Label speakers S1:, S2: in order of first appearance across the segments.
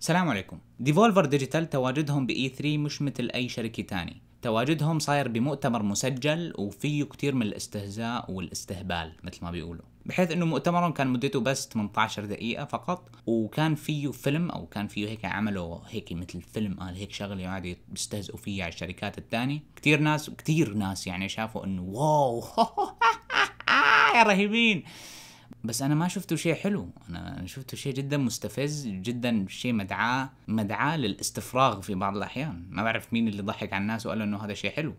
S1: السلام عليكم ديفولفر ديجيتال تواجدهم بإي 3 مش مثل أي شركة تاني تواجدهم صاير بمؤتمر مسجل وفيه كتير من الاستهزاء والاستهبال مثل ما بيقولوا بحيث انه مؤتمرهم كان مدته بس 18 دقيقة فقط وكان فيه فيلم او كان فيه هيك عملوا هيك مثل فيلم قال آه، هيك شغلة وقعدوا بيستهزئوا فيه على الشركات الثانية كتير ناس كتير ناس يعني شافوا انه واو يا رهيبين بس انا ما شفته شيء حلو انا شفته شيء جدا مستفز جدا شيء مدعاه مدعاه للاستفراغ في بعض الاحيان ما بعرف مين اللي ضحك على الناس وقال انه هذا شيء حلو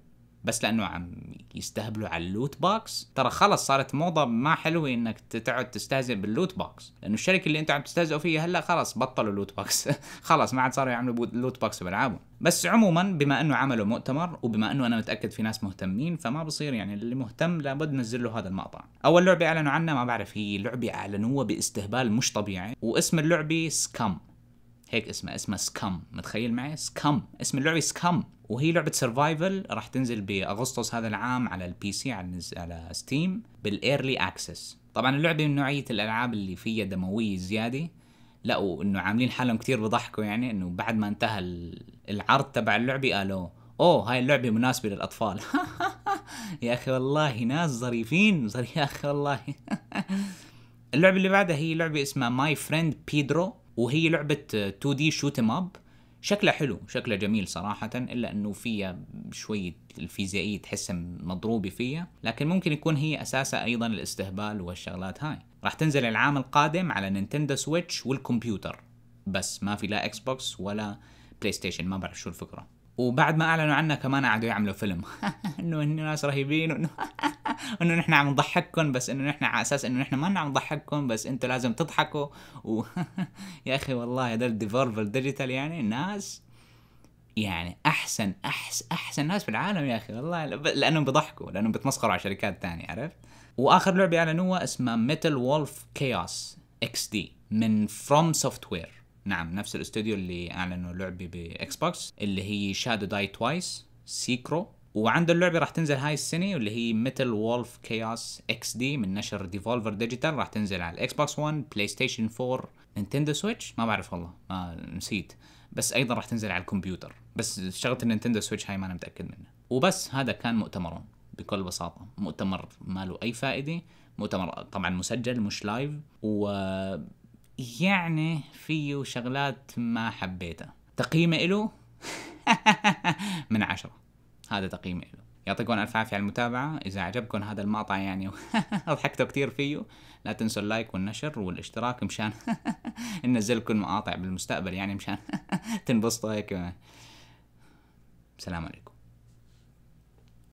S1: بس لانه عم يستهبلوا على اللوت بوكس ترى خلص صارت موضه ما حلوه انك تقعد تستهزئ باللوت بوكس لانه الشركه اللي انت عم تستهزئوا فيها هلا خلص بطلوا اللوت بوكس خلص ما عاد صاروا يعملوا لوت بوكس بالعابهم بس عموما بما انه عملوا مؤتمر وبما انه انا متاكد في ناس مهتمين فما بصير يعني اللي مهتم لابد نزل له هذا المقطع اول لعبه اعلنوا عنها ما بعرف هي لعبه اعلنوها باستهبال مش طبيعي واسم اللعبه سكام هيك اسمها اسمها سكم متخيل معي سكم اسم اللعبه سكم وهي لعبه سرفايفل راح تنزل باغسطس هذا العام على البي سي على على ستيم بالايرلي اكسس طبعا اللعبه من نوعيه الالعاب اللي فيها دمويه زياده لا وانه عاملين حالهم كتير بضحكوا يعني انه بعد ما انتهى العرض تبع اللعبه قالوا اوه هاي اللعبه مناسبه للاطفال يا اخي والله ناس ظريفين يا اخي والله اللعبه اللي بعدها هي لعبه اسمها ماي فريند بيدرو وهي لعبه 2 دي شوت اب شكلها حلو شكلها جميل صراحة إلا أنه فيها شوية الفيزيائية تحسها مضروبة فيها لكن ممكن يكون هي أساسها أيضا الاستهبال والشغلات هاي راح تنزل العام القادم على نينتندو سويتش والكمبيوتر بس ما في لا اكس بوكس ولا بلاي ستيشن ما بعرف شو الفكرة وبعد ما أعلنوا عنها كمان قعدوا يعملوا فيلم إنه الناس رهيبين انه نحن عم نضحككم بس انه نحن على اساس انه نحن ما عم نضحككم بس انتم لازم تضحكوا و... يا اخي والله هذا الديفولفر ديجيتال يعني ناس يعني احسن احسن احسن ناس بالعالم يا اخي والله لانهم بيضحكوا لانهم بيتمسخروا على شركات ثانيه عرفت واخر لعبه اعلنوها اسمها ميتال وولف كيوس اكس دي من فروم سوفت وير نعم نفس الاستوديو اللي اعلنوا لعبه باكس بوكس اللي هي شادو داي توايس سيكرو وعنده اللعبه راح تنزل هاي السنه واللي هي ميتال وولف كياس اكس دي من نشر ديفولفر ديجيتال راح تنزل على الاكس بوكس 1 بلاي ستيشن 4 نينتندو سويتش ما بعرف والله ما نسيت بس ايضا راح تنزل على الكمبيوتر بس شغله النينتندو سويتش هاي ما انا متاكد منها وبس هذا كان مؤتمرهم بكل بساطه مؤتمر ما له اي فائده مؤتمر طبعا مسجل مش لايف و يعني فيه شغلات ما حبيتها تقييمه له من عشرة هذا تقييمي له يعطيكم الف عافيه على المتابعه اذا عجبكم هذا المقطع يعني ضحكتوا كثير فيه لا تنسوا اللايك والنشر والاشتراك مشان ننزلكم مقاطع بالمستقبل يعني مشان تنبسطوا هيك سلام عليكم